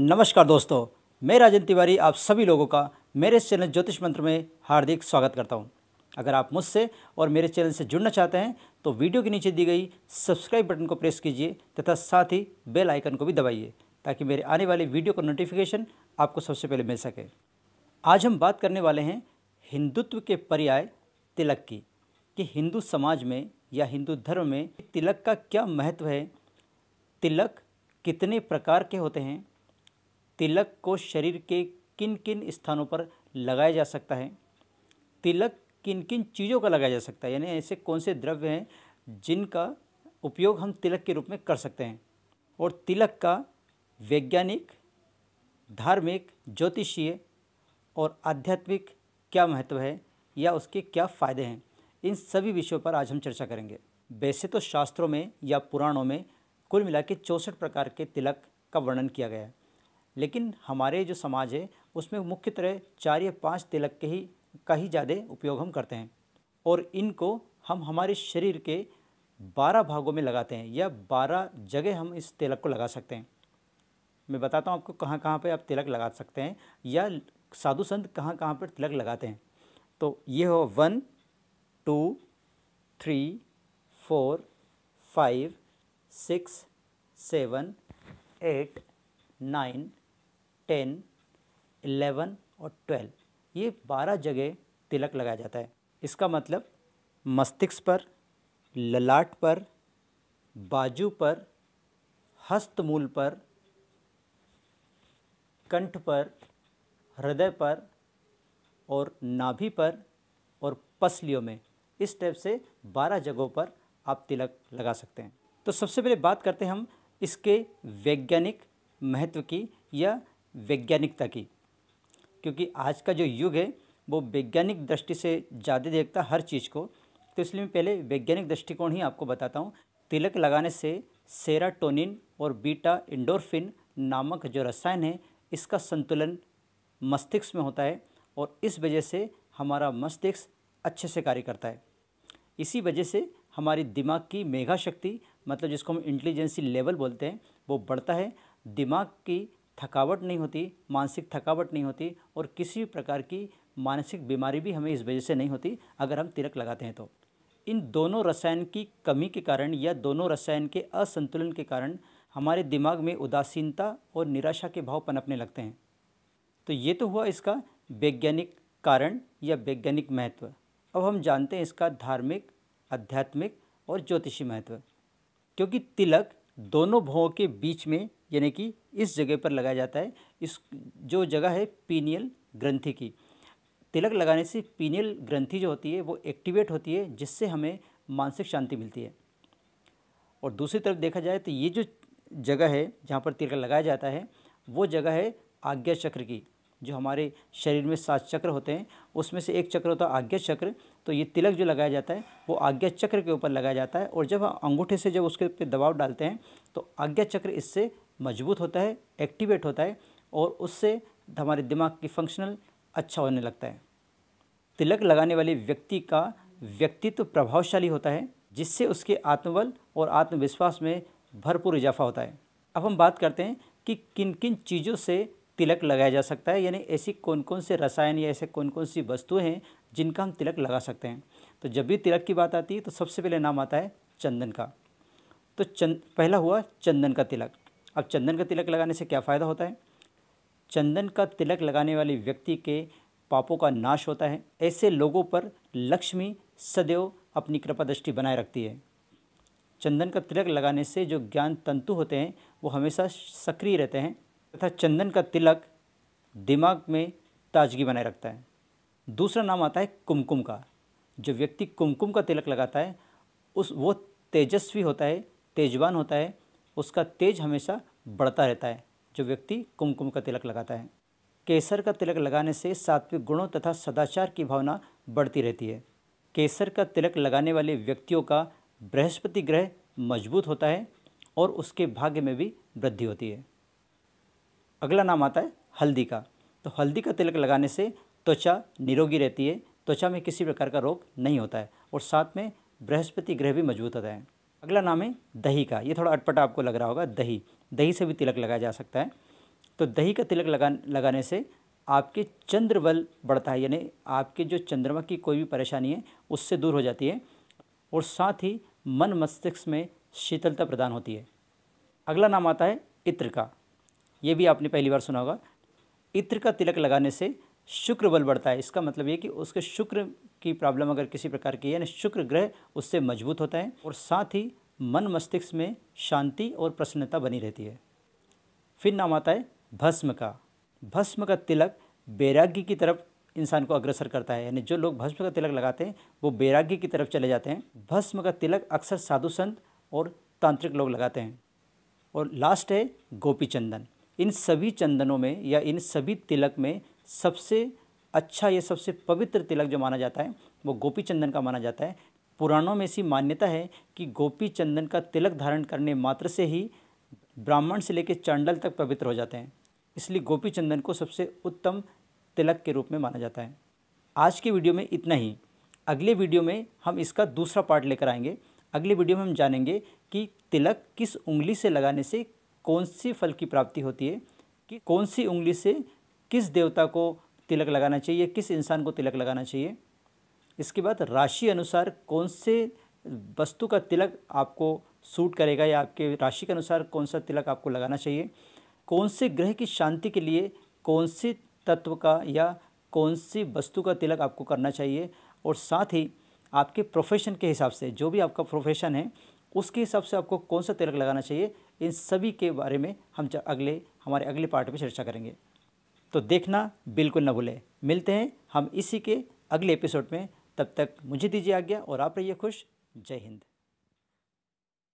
नमस्कार दोस्तों मैं राजन तिवारी आप सभी लोगों का मेरे चैनल ज्योतिष मंत्र में हार्दिक स्वागत करता हूं। अगर आप मुझसे और मेरे चैनल से जुड़ना चाहते हैं तो वीडियो के नीचे दी गई सब्सक्राइब बटन को प्रेस कीजिए तथा साथ ही बेल आइकन को भी दबाइए ताकि मेरे आने वाले वीडियो का नोटिफिकेशन आपको सबसे पहले मिल सके आज हम बात करने वाले हैं हिंदुत्व के पर्याय तिलक की कि हिंदू समाज में या हिंदू धर्म में तिलक का क्या महत्व है तिलक कितने प्रकार के होते हैं तिलक को शरीर के किन किन स्थानों पर लगाया जा सकता है तिलक किन किन चीज़ों का लगाया जा सकता है यानी ऐसे कौन से द्रव्य हैं जिनका उपयोग हम तिलक के रूप में कर सकते हैं और तिलक का वैज्ञानिक धार्मिक ज्योतिषीय और आध्यात्मिक क्या महत्व है या उसके क्या फ़ायदे हैं इन सभी विषयों पर आज हम चर्चा करेंगे वैसे तो शास्त्रों में या पुराणों में कुल मिला के चौंसठ प्रकार के तिलक का वर्णन किया गया है लेकिन हमारे जो समाज है उसमें मुख्य तरह चार या पाँच तिलक के ही का ही ज़्यादा उपयोग हम करते हैं और इनको हम हमारे शरीर के बारह भागों में लगाते हैं या बारह जगह हम इस तिलक को लगा सकते हैं मैं बताता हूँ आपको कहाँ कहाँ पर आप तिलक लगा सकते हैं या साधु संत कहाँ कहाँ पर तिलक लगाते हैं तो ये हो one two three four five six seven eight nine ten eleven और ट्वेल्व ये बारह जगह तिलक लगाया जाता है इसका मतलब मस्तिष्क पर ललाट पर बाजू पर हस्तमूल पर कंठ पर हृदय पर और नाभि पर और पसलियों में इस टाइप से बारह जगहों पर आप तिलक लगा सकते हैं तो सबसे पहले बात करते हैं हम इसके वैज्ञानिक महत्व की या वैज्ञानिकता की क्योंकि आज का जो युग है वो वैज्ञानिक दृष्टि से ज़्यादा देखता हर चीज़ को तो इसलिए मैं पहले वैज्ञानिक दृष्टिकोण ही आपको बताता हूँ तिलक लगाने से सेराटोनिन और बीटा इंडोरफिन नामक जो रसायन है इसका संतुलन मस्तिष्क में होता है और इस वजह से हमारा मस्तिष्क अच्छे से कार्य करता है इसी वजह से हमारी दिमाग की मेघा शक्ति मतलब जिसको हम इंटेलिजेंसी लेवल बोलते हैं वो बढ़ता है दिमाग की थकावट नहीं होती मानसिक थकावट नहीं होती और किसी भी प्रकार की मानसिक बीमारी भी हमें इस वजह से नहीं होती अगर हम तिलक लगाते हैं तो इन दोनों रसायन की कमी के कारण या दोनों रसायन के असंतुलन के कारण हमारे दिमाग में उदासीनता और निराशा के भाव पनपने लगते हैं तो ये तो हुआ इसका वैज्ञानिक कारण या वैज्ञानिक महत्व अब हम जानते हैं इसका धार्मिक आध्यात्मिक और ज्योतिषी महत्व क्योंकि तिलक दोनों भावों के बीच में यानी कि इस जगह पर लगाया जाता है इस जो जगह है पीनियल ग्रंथि की तिलक लगाने से पीनियल ग्रंथि जो होती है वो एक्टिवेट होती है जिससे हमें मानसिक शांति मिलती है और दूसरी तरफ देखा जाए तो ये जो जगह है जहाँ पर तिलक लगाया जाता है वो जगह है आज्ञा चक्र की जो हमारे शरीर में सात चक्र होते हैं उसमें से एक चक्र होता है आज्ञा चक्र तो ये तिलक जो लगाया जाता है वो आज्ञा चक्र के ऊपर लगाया जाता है और जब हम अंगूठे से जब उसके ऊपर दबाव डालते हैं तो आज्ञा चक्र इससे मजबूत होता है एक्टिवेट होता है और उससे हमारे दिमाग की फंक्शनल अच्छा होने लगता है तिलक लगाने वाले व्यक्ति का व्यक्तित्व प्रभावशाली होता है जिससे उसके आत्मबल और आत्मविश्वास में भरपूर इजाफा होता है अब हम बात करते हैं कि किन किन चीज़ों से तिलक लगाया जा सकता है यानी ऐसी कौन कौन से रसायन या ऐसे कौन कौन सी वस्तुएं हैं जिनका हम तिलक लगा सकते हैं तो जब भी तिलक की बात आती है तो सबसे पहले नाम आता है चंदन का तो चंद पहला हुआ चंदन का तिलक अब चंदन का तिलक लगाने से क्या फ़ायदा होता है चंदन का तिलक लगाने वाले व्यक्ति के पापों का नाश होता है ऐसे लोगों पर लक्ष्मी सदैव अपनी कृपा दृष्टि बनाए रखती है चंदन का तिलक लगाने से जो ज्ञान तंतु होते हैं वो हमेशा सक्रिय रहते हैं तथा चंदन का तिलक दिमाग में ताजगी बनाए रखता है दूसरा नाम आता है कुमकुम का जो व्यक्ति कुमकुम का तिलक लगाता है उस वो तेजस्वी होता है तेजवान होता है उसका तेज हमेशा बढ़ता रहता है जो व्यक्ति कुमकुम का तिलक लगाता है केसर का तिलक लगाने से सात्विक गुणों तथा सदाचार की भावना बढ़ती रहती है केसर का तिलक लगाने वाले व्यक्तियों का बृहस्पति ग्रह मजबूत होता है और उसके भाग्य में भी वृद्धि होती है अगला नाम आता है हल्दी का तो हल्दी का तिलक लगाने से त्वचा निरोगी रहती है त्वचा में किसी प्रकार का रोग नहीं होता है और साथ में बृहस्पति ग्रह भी मजबूत होता है अगला नाम है दही का ये थोड़ा अटपटा आपको लग रहा होगा दही दही से भी तिलक लगाया जा सकता है तो दही का तिलक लगा लगाने से आपके चंद्र बल बढ़ता है यानी आपके जो चंद्रमा की कोई भी परेशानी है उससे दूर हो जाती है और साथ ही मन मस्तिष्क में शीतलता प्रदान होती है अगला नाम आता है इत्र का ये भी आपने पहली बार सुना होगा इत्र का तिलक लगाने से शुक्र बल बढ़ता है इसका मतलब ये कि उसके शुक्र की प्रॉब्लम अगर किसी प्रकार की है यानी शुक्र ग्रह उससे मजबूत होता है और साथ ही मन मस्तिष्क में शांति और प्रसन्नता बनी रहती है फिर नाम आता है भस्म का भस्म का तिलक वैराग्य की तरफ इंसान को अग्रसर करता है यानी जो लोग भस्म का तिलक लगाते हैं वो वैराग्य की तरफ चले जाते हैं भस्म का तिलक अक्सर साधु संत और तांत्रिक लोग लगाते हैं और लास्ट है गोपी चंदन इन सभी चंदनों में या इन सभी तिलक में सबसे अच्छा या सबसे पवित्र तिलक जो माना जाता है वो गोपी चंदन का माना जाता है पुराणों में ऐसी मान्यता है कि गोपी चंदन का तिलक धारण करने मात्र से ही ब्राह्मण से लेकर चांडल तक पवित्र हो जाते हैं इसलिए गोपी चंदन को सबसे उत्तम तिलक के रूप में माना जाता है आज के वीडियो में इतना ही अगले वीडियो में हम इसका दूसरा पार्ट लेकर आएंगे अगले वीडियो में हम जानेंगे कि तिलक किस उंगली से लगाने से कौन सी फल की प्राप्ति होती है कि कौन सी उंगली से किस देवता को तिलक लगाना चाहिए किस इंसान को तिलक लगाना चाहिए इसके बाद राशि अनुसार कौन से वस्तु का तिलक आपको सूट करेगा या आपके राशि के अनुसार कौन सा तिलक आपको लगाना चाहिए कौन से ग्रह की शांति के लिए कौन से तत्व का या कौन सी वस्तु का तिलक आपको करना चाहिए और साथ ही आपके प्रोफेशन के हिसाब से जो भी आपका प्रोफेशन है उसके हिसाब से आपको कौन सा तिलक लगाना चाहिए इन सभी के बारे में हम अगले हमारे अगले पार्ट में चर्चा करेंगे तो देखना बिल्कुल न भूलें मिलते हैं हम इसी के अगले एपिसोड में तब तक मुझे दीजिए आज्ञा और आप रहिए खुश जय हिंद